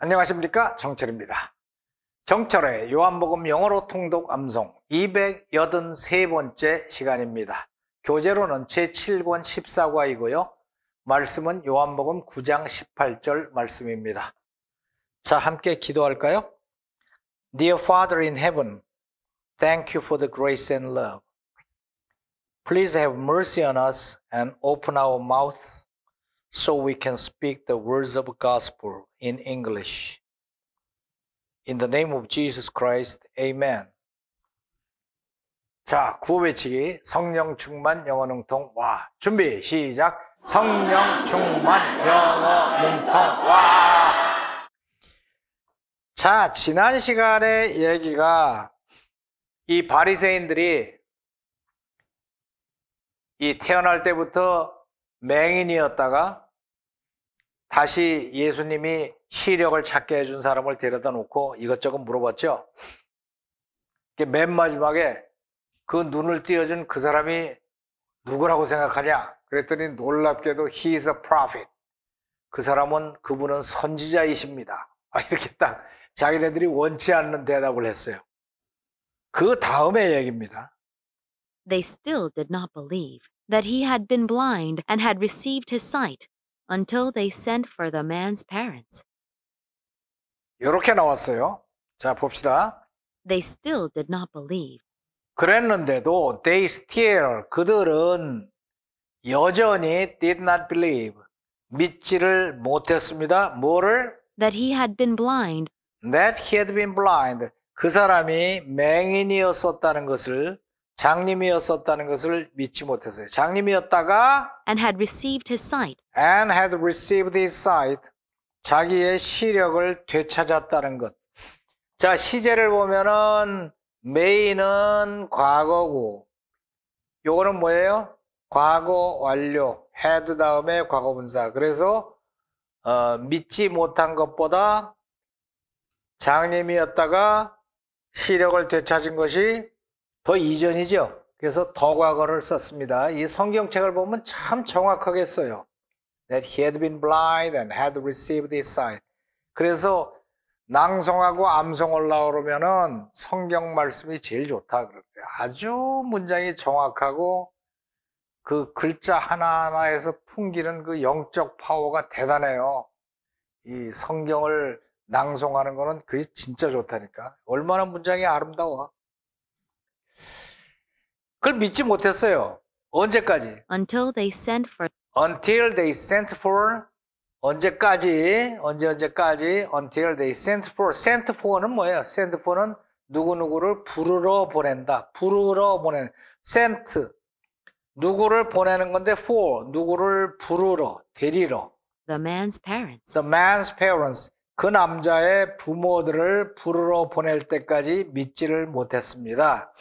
안녕하십니까 정철입니다. 정철의 요한복음 영어로 통독 암송 283번째 시간입니다. 교재로는 제7권 14과이고요. 말씀은 요한복음 9장 18절 말씀입니다. 자 함께 기도할까요? Dear Father in heaven, thank you for the grace and love. Please have mercy on us and open our mouths so we can speak the words of gospel in English. In the name of Jesus Christ, Amen. 자, 구호외치기 성령 충만 영어 능통 와 준비 시작 성령 충만 영어 능통 와. 자, 지난 시간에 얘기가 이 바리새인들이 이 태어날 때부터 맹인이었다가 다시 예수님이 시력을 찾게 해준 사람을 데려다 놓고 이것저것 물어봤죠. 맨 마지막에 그 눈을 띄어준 그 사람이 누구라고 생각하냐? 그랬더니 놀랍게도 he is a prophet. 그 사람은 그분은 선지자이십니다. 아, 이렇게 딱 자기네들이 원치 않는 대답을 했어요. 그 다음의 얘기입니다. They still did not believe that he had been blind and had received his sight until they sent for the man's parents. 이렇게 나왔어요. 자, 봅시다. They still did not believe. 그랬는데도 they still 그들은 여전히 did not believe 믿지를 못했습니다. 뭐를? That he had been blind. That he had been blind. 그 사람이 맹인이었었다는 것을 장님이었었다는 것을 믿지 못했어요. 장님이었다가 and had received his sight. and had received his sight. 자기의 시력을 되찾았다는 것. 자, 시제를 보면은 메인은 과거고 요거는 뭐예요? 과거 완료. had 다음에 과거 분사. 그래서 어, 믿지 못한 것보다 장님이었다가 시력을 되찾은 것이 더 이전이죠. 그래서 더 과거를 썼습니다. 이 성경책을 보면 참 정확하게 써요. That he had been blind and had received his sight. 그래서 낭송하고 암송 을나오려면은 성경 말씀이 제일 좋다 그러데 아주 문장이 정확하고 그 글자 하나하나에서 풍기는 그 영적 파워가 대단해요. 이 성경을 낭송하는 거는 그게 진짜 좋다니까. 얼마나 문장이 아름다워. 그걸 믿지 못했어요. 언제까지? Until they sent for until they sent for 언제까지 언제 언제까지 until they sent for sent for는 뭐예요? sent for는 누구누구를 부르러 보낸다. 부르러 보내는 sent 누구를 보내는 건데 for 누구를 부르러 데리러 the man's parents the man's parents 그 남자의 부모들을 부르러 보낼 때까지 믿지를 못했습니다.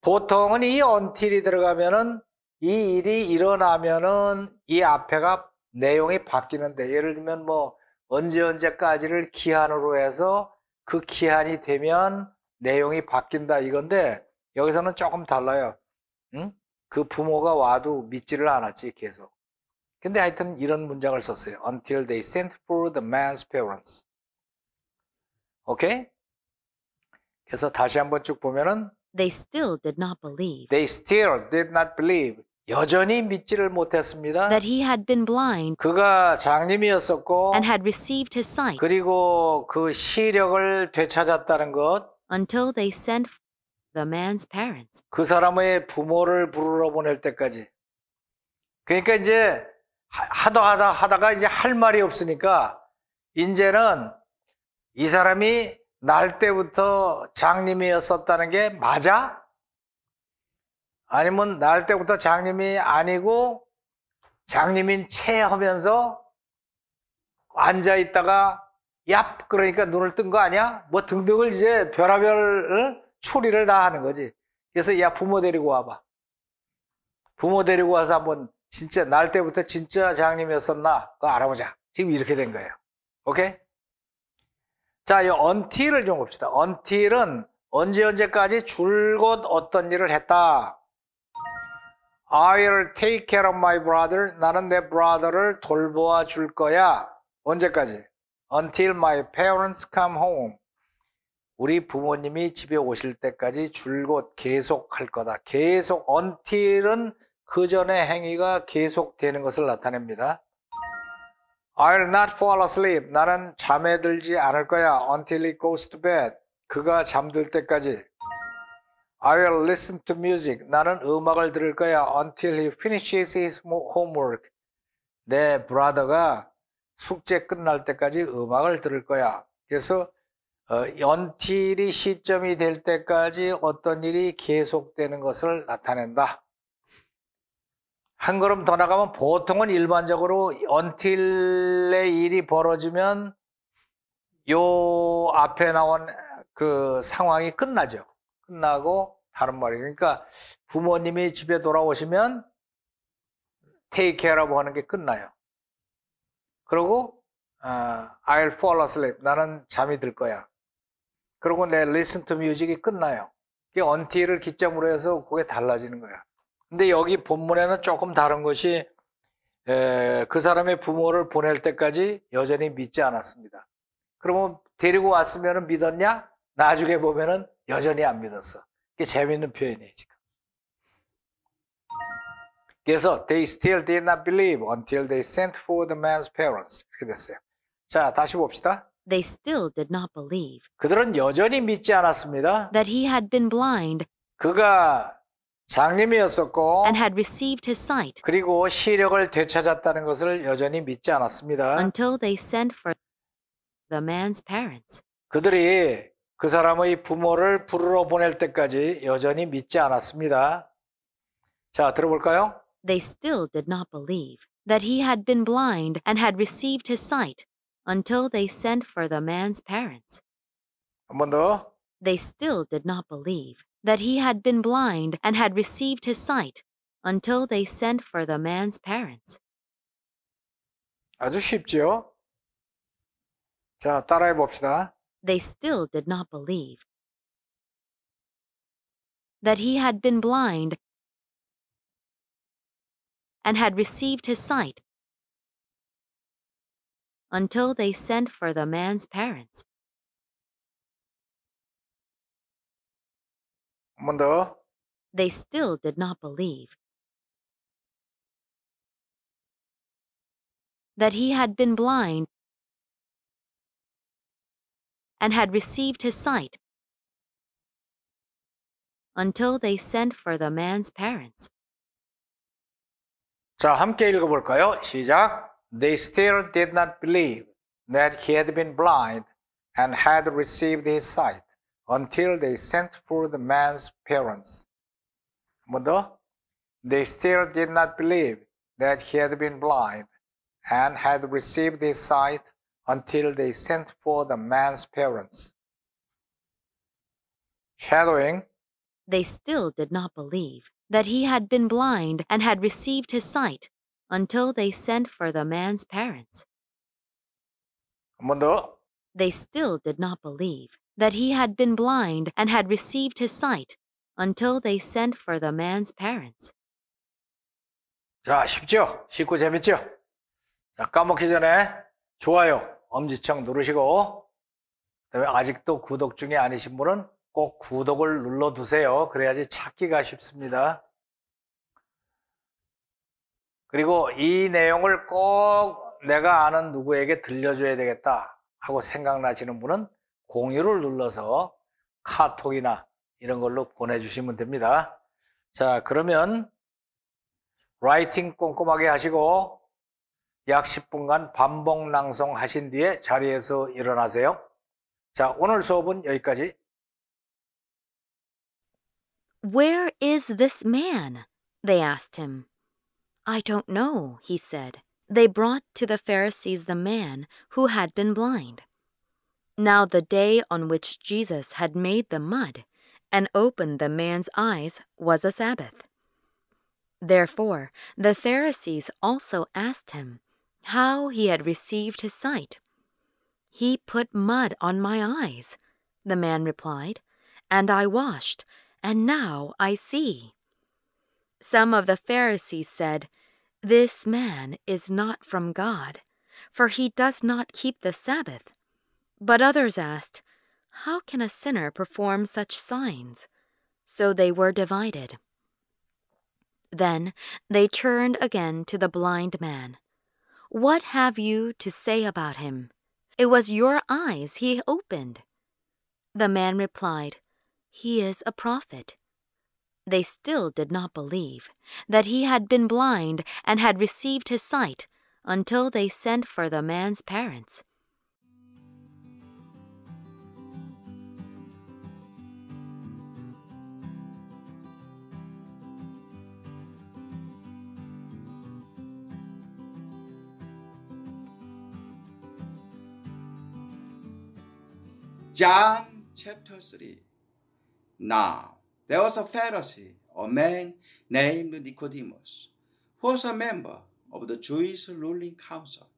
보통은 이 until이 들어가면은 이 일이 일어나면은 이 앞에가 내용이 바뀌는데 예를 들면 뭐 언제 언제까지를 기한으로 해서 그 기한이 되면 내용이 바뀐다 이건데 여기서는 조금 달라요. 응? 그 부모가 와도 믿지를 않았지 계속. 근데 하여튼 이런 문장을 썼어요. Until they sent for the man's parents. 오케이? Okay? 그래서 다시 한번 쭉 보면은 They still did not believe. They still did not believe. 여전히 믿지를 못했습니다. That he had been blind. 그가 장님이었었고 and had received his sight. 그리고 그 시력을 되찾았다는 것. Until they sent the man's parents. 그 사람의 부모를 부르러 보낼 때까지. 그러니까 이제 하다 하다 하다가 이제 할 말이 없으니까 이제는 이 사람이 날 때부터 장님이었었다는 게 맞아? 아니면 날 때부터 장님이 아니고 장님인 채 하면서 앉아 있다가 얍 그러니까 눈을 뜬 거 아니야? 뭐 등등을 이제 별하별 추리를 다 하는 거지. 그래서 야 부모 데리고 와봐. 부모 데리고 와서 한번 진짜 날 때부터 진짜 장님이었었나 그거 알아보자. 지금 이렇게 된 거예요. 오케이? 자, 이 until을 좀 봅시다. until은 언제 언제까지 줄곧 어떤 일을 했다. I'll take care of my brother. 나는 내 brother를 돌보아 줄 거야. 언제까지? Until my parents come home. 우리 부모님이 집에 오실 때까지 줄곧 계속 할 거다. 계속 until은 그전에 행위가 계속되는 것을 나타냅니다. I'll not fall asleep. 나는 잠에 들지 않을 거야. Until it goes to bed. 그가 잠들 때까지. I will listen to music. 나는 음악을 들을 거야. Until he finishes his homework. 내 브라더가 숙제 끝날 때까지 음악을 들을 거야. 그래서 어, until이 시점이 될 때까지 어떤 일이 계속되는 것을 나타낸다. 한 걸음 더 나가면 보통은 일반적으로 언틸의 일이 벌어지면 요 앞에 나온 그 상황이 끝나죠. 끝나고 다른 말이 그러니까 부모님이 집에 돌아오시면 테이크해라고 하는 게 끝나요. 그리고 아, I'll fall asleep. 나는 잠이 들 거야. 그리고 내 listen to music이 끝나요. 그게 언티를 기점으로 해서 그게 달라지는 거야. 근데 여기 본문에는 조금 다른 것이 에, 그 사람의 부모를 보낼 때까지 여전히 믿지 않았습니다. 그러면 데리고 왔으면 믿었냐? 나중에 보면은 여전히 안 믿었어. 이게 재밌는 표현이에요, 지금. 그래서 they still did not believe until they sent for the man's parents. 이렇게 됐어요. 자, 다시 봅시다. They still did not believe 그들은 여전히 믿지 않았습니다. that he had been blind 그가 장님이었었고 and had received his sight. 그리고 시력을 되찾았다는 것을 여전히 믿지 않았습니다. Until they sent for the man's parents. 그들이 그 사람의 부모를 부르러 보낼 때까지 여전히 믿지 않았습니다. 자, 들어볼까요? They still did not believe that he had been blind and had received his sight until they sent for the man's parents. 한 더. They still did not believe that he had been blind and had received his sight until they sent for the man's parents. 아주 쉽죠? 자, 따라해 봅시다. They still did not believe that he had been blind and had received his sight until they sent for the man's parents. Mundo. They still did not believe that he had been blind and had received his sight until they sent for the man's parents. 자, 함께 읽어볼까요? 시작. They still did not believe that he had been blind and had received his sight until they sent for the man's parents. But they still did not believe that he had been blind and had received his sight until they sent for the man's parents. Shadowing. They still did not believe that he had been blind and had received his sight until they sent for the man's parents. 먼저. They still did not believe that he had been blind and had received his sight until they sent for the man's parents. 자, 쉽죠? 쉽고 재밌죠? 자, 까먹기 전에 좋아요, 엄지척 누르시고 그다음에 아직도 구독 중에 아니신 분은 꼭 구독을 눌러두세요. 그래야지 찾기가 쉽습니다. 그리고 이 내용을 꼭 내가 아는 누구에게 들려줘야 되겠다 하고 생각나시는 분은 공유를 눌러서 카톡이나 이런 걸로 보내주시면 됩니다. 자, 그러면 라이팅 꼼꼼하게 하시고 약 10분간 반복 낭송 하신 뒤에 자리에서 일어나세요. 자, 오늘 수업은 여기까지. Where is this man? They asked him. I don't know, he said. They brought to the Pharisees the man who had been blind. Now the day on which Jesus had made the mud and opened the man's eyes was a Sabbath. Therefore, the Pharisees also asked him how he had received his sight. He put mud on my eyes, the man replied, and I washed, and now I see. Some of the Pharisees said, This man is not from God, for he does not keep the Sabbath. But others asked, How can a sinner perform such signs? So they were divided. Then they turned again to the blind man. What have you to say about him? It was your eyes he opened. The man replied, He is a prophet. They still did not believe that he had been blind and had received his sight until they sent for the man's parents. John chapter 3. Now, there was a Pharisee, a man named Nicodemus, who was a member of the Jewish ruling council.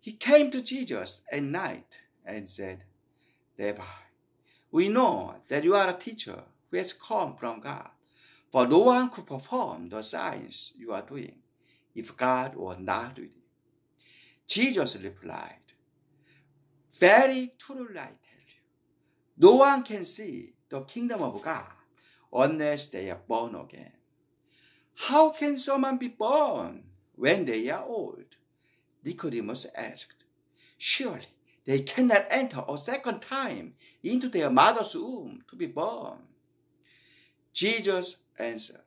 He came to Jesus at night and said, Rabbi, we know that you are a teacher who has come from God, for no one could perform the signs you are doing if God were not with you. Jesus replied, Very truly I no one can see the kingdom of God unless they are born again. How can someone be born when they are old? Nicodemus asked. Surely they cannot enter a second time into their mother's womb to be born. Jesus answered,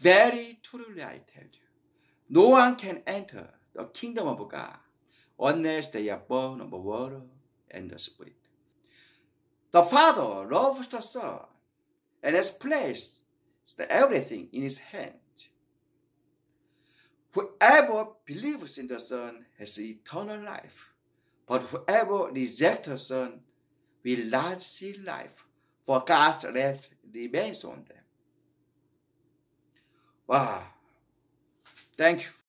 Very truly I tell you, no one can enter the kingdom of God unless they are born of water and the Spirit. The Father loves the Son and has placed everything in his hand. Whoever believes in the Son has eternal life, but whoever rejects the Son will not see life, for God's wrath remains on them. Wow. Thank you.